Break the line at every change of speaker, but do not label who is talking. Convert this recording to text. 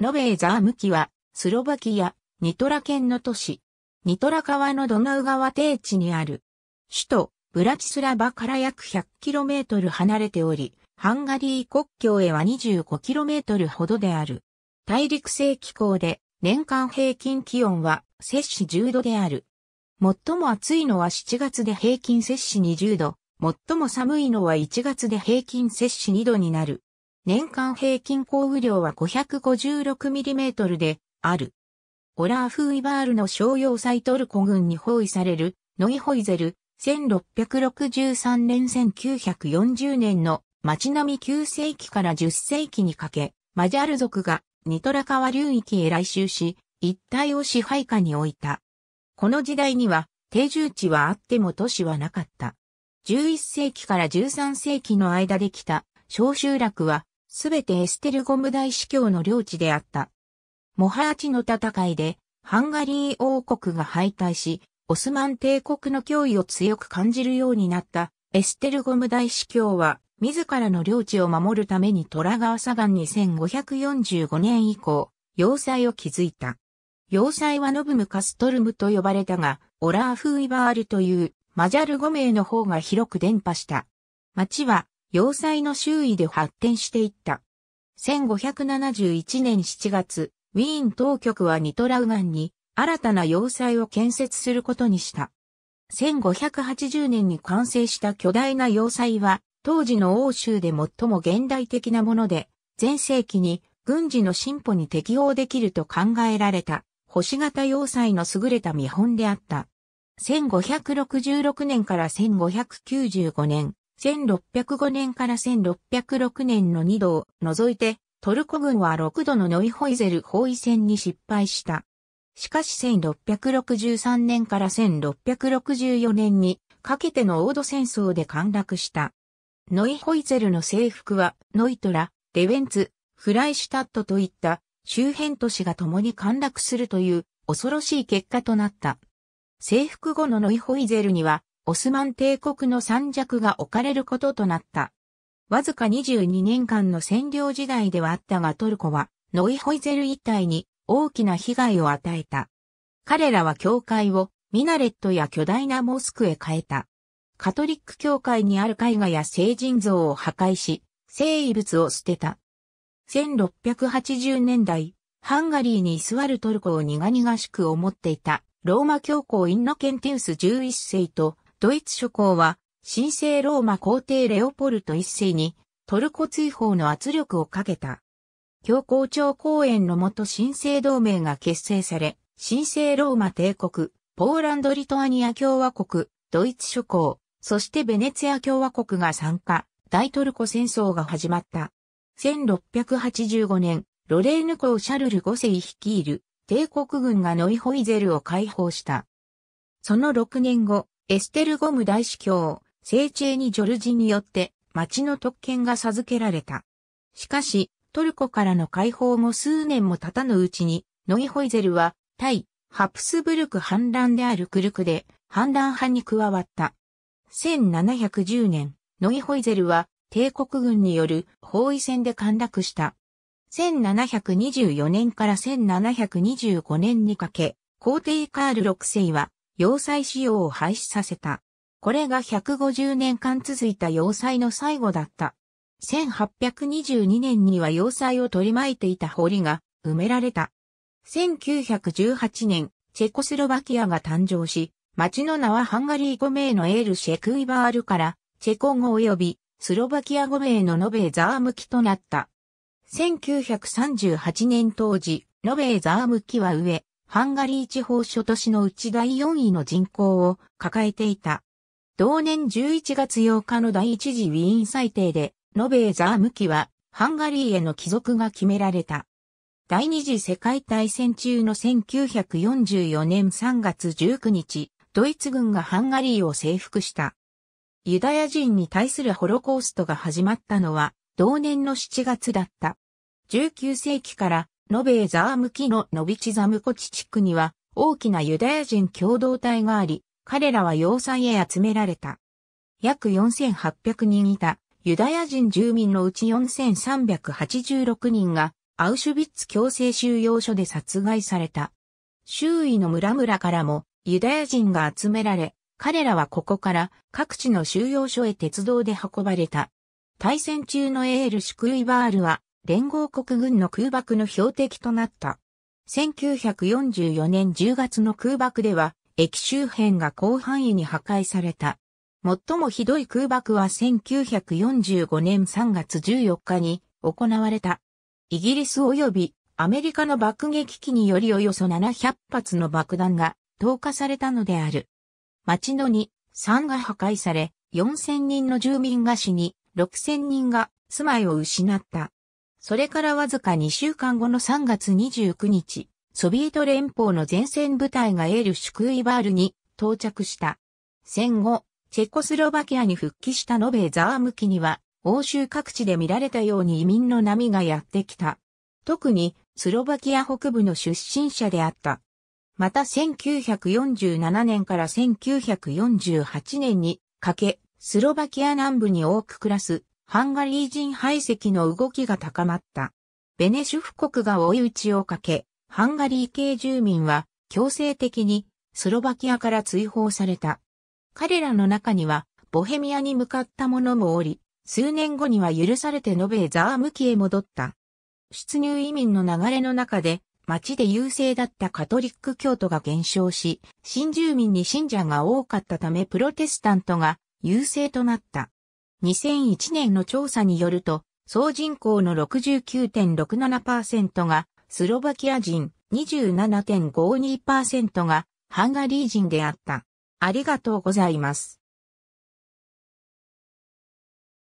ノベーザームキは、スロバキア、ニトラ県の都市。ニトラ川のドナウ川低地にある。首都、ブラチスラバから約 100km 離れており、ハンガリー国境へは 25km ほどである。大陸性気候で、年間平均気温は、摂氏10度である。最も暑いのは7月で平均摂氏20度、最も寒いのは1月で平均摂氏2度になる。年間平均降雨量は 556mm である。オラーフーイバールの商用サイトルコ軍に包囲されるノイホイゼル1663年1940年の街並み9世紀から10世紀にかけマジャル族がニトラ川流域へ来襲し一帯を支配下に置いた。この時代には定住地はあっても都市はなかった。11世紀から13世紀の間できた小集落はすべてエステルゴム大司教の領地であった。モハーチの戦いで、ハンガリー王国が敗退し、オスマン帝国の脅威を強く感じるようになったエステルゴム大司教は、自らの領地を守るためにトラ虎サガンに1545年以降、要塞を築いた。要塞はノブムカストルムと呼ばれたが、オラーフ・ーイバールというマジャル語名の方が広く伝播した。町は要塞の周囲で発展していった。1571年7月、ウィーン当局はニトラウガンに新たな要塞を建設することにした。1580年に完成した巨大な要塞は、当時の欧州で最も現代的なもので、前世紀に軍事の進歩に適応できると考えられた、星型要塞の優れた見本であった。1566年から1595年、1605年から1606年の2度を除いて、トルコ軍は6度のノイホイゼル包囲戦に失敗した。しかし1663年から1664年にかけてのオード戦争で陥落した。ノイホイゼルの征服はノイトラ、デウェンツ、フライシュタットといった周辺都市が共に陥落するという恐ろしい結果となった。征服後のノイホイゼルにはオスマン帝国の三弱が置かれることとなった。わずか22年間の占領時代ではあったがトルコはノイホイゼル一帯に大きな被害を与えた。彼らは教会をミナレットや巨大なモスクへ変えた。カトリック教会にある絵画や聖人像を破壊し、聖遺物を捨てた。1680年代、ハンガリーに居座るトルコを苦々しく思っていた、ローマ教皇インノケンテウス11世とドイツ諸侯は、神聖ローマ皇帝レオポルト一世に、トルコ追放の圧力をかけた。教皇庁公園のもと神聖同盟が結成され、神聖ローマ帝国、ポーランド・リトアニア共和国、ドイツ諸侯、そしてベネツィア共和国が参加、大トルコ戦争が始まった。1685年、ロレーヌ公シャルル5世率いる帝国軍がノイホイゼルを解放した。その6年後、エステルゴム大司教、聖チェーニ・ジョルジによって町の特権が授けられた。しかし、トルコからの解放も数年も経たぬうちに、ノイホイゼルは、対、ハプスブルク反乱であるクルクで、反乱派に加わった。1710年、ノイホイゼルは、帝国軍による包囲戦で陥落した。1724年から1725年にかけ、皇帝カール6世は要塞使用を廃止させた。これが150年間続いた要塞の最後だった。1822年には要塞を取り巻いていた堀が埋められた。1918年、チェコスロバキアが誕生し、町の名はハンガリー語名のエールシェクイバールから、チェコ語及びスロバキア語名のノベーザー向きとなった。1938年当時、ノベーザー向きは上、ハンガリー地方諸都市のうち第4位の人口を抱えていた。同年11月8日の第一次ウィーン裁定で、ノベーザー向きは、ハンガリーへの帰属が決められた。第二次世界大戦中の1944年3月19日、ドイツ軍がハンガリーを征服した。ユダヤ人に対するホロコーストが始まったのは、同年の7月だった。19世紀からノベーザー向きのノビチザムコチ地区には大きなユダヤ人共同体があり、彼らは要塞へ集められた。約4800人いたユダヤ人住民のうち4386人がアウシュビッツ強制収容所で殺害された。周囲の村々からもユダヤ人が集められ、彼らはここから各地の収容所へ鉄道で運ばれた。対戦中のエール・シュクイバールは連合国軍の空爆の標的となった。1944年10月の空爆では、駅周辺が広範囲に破壊された。最もひどい空爆は1945年3月14日に行われた。イギリス及びアメリカの爆撃機によりおよそ700発の爆弾が投下されたのである。町の2、3が破壊され、4000人の住民が死に、6000人が住まいを失った。それからわずか2週間後の3月29日、ソビエト連邦の前線部隊がエール・シュクイバールに到着した。戦後、チェコスロバキアに復帰したノベーザームキには、欧州各地で見られたように移民の波がやってきた。特に、スロバキア北部の出身者であった。また1947年から1948年にかけ、スロバキア南部に多く暮らすハンガリー人排斥の動きが高まった。ベネシュフ国が追い打ちをかけ、ハンガリー系住民は強制的にスロバキアから追放された。彼らの中にはボヘミアに向かった者もおり、数年後には許されて延べザー向きへ戻った。出入移民の流れの中で、町で優勢だったカトリック教徒が減少し、新住民に信者が多かったためプロテスタントが優勢となった。2001年の調査によると、総人口の69.67%がスロバキア人、27.52%がハンガリー人であった。ありがとうございます。